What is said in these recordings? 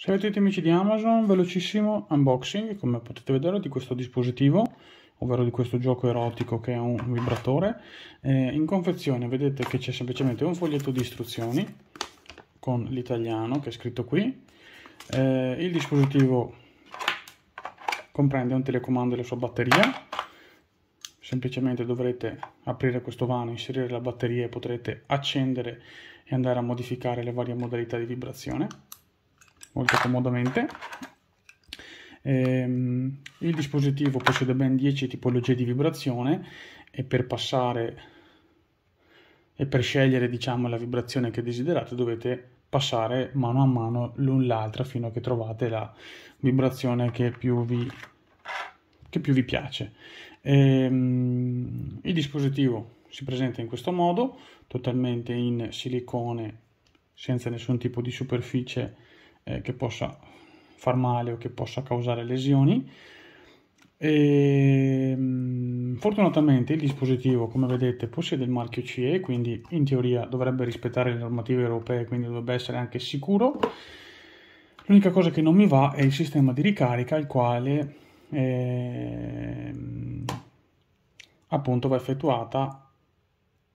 Ciao amici di Amazon, velocissimo unboxing come potete vedere di questo dispositivo ovvero di questo gioco erotico che è un vibratore eh, in confezione vedete che c'è semplicemente un foglietto di istruzioni con l'italiano che è scritto qui eh, il dispositivo comprende un telecomando e la sua batteria semplicemente dovrete aprire questo vano, inserire la batteria e potrete accendere e andare a modificare le varie modalità di vibrazione molto comodamente. Ehm, il dispositivo possiede ben 10 tipologie di vibrazione e per passare e per scegliere diciamo, la vibrazione che desiderate dovete passare mano a mano l'un l'altra fino a che trovate la vibrazione che più vi, che più vi piace. Ehm, il dispositivo si presenta in questo modo, totalmente in silicone, senza nessun tipo di superficie eh, che possa far male o che possa causare lesioni. E, ehm, fortunatamente il dispositivo, come vedete, possiede il marchio CE, quindi in teoria dovrebbe rispettare le normative europee, quindi dovrebbe essere anche sicuro. L'unica cosa che non mi va è il sistema di ricarica, il quale eh, appunto va effettuata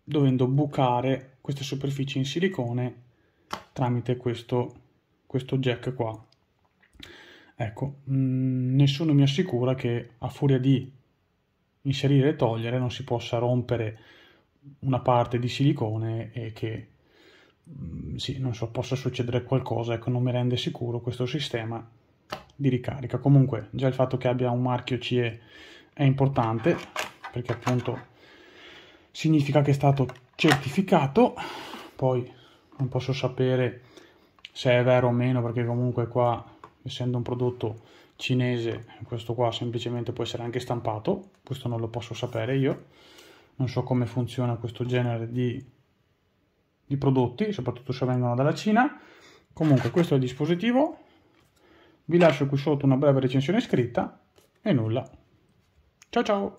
dovendo bucare queste superfici in silicone tramite questo questo jack qua. Ecco, mh, mm, nessuno mi assicura che a furia di inserire e togliere non si possa rompere una parte di silicone e che mh, mm, sì, non so, possa succedere qualcosa, ecco, non mi rende sicuro questo sistema di ricarica. Comunque, già il fatto che abbia un marchio CE è importante perché appunto significa che è stato certificato. Poi non posso sapere se è vero o meno perché comunque qua essendo un prodotto cinese questo qua semplicemente può essere anche stampato questo non lo posso sapere io non so come funziona questo genere di, di prodotti soprattutto se vengono dalla Cina comunque questo è il dispositivo vi lascio qui sotto una breve recensione scritta e nulla ciao ciao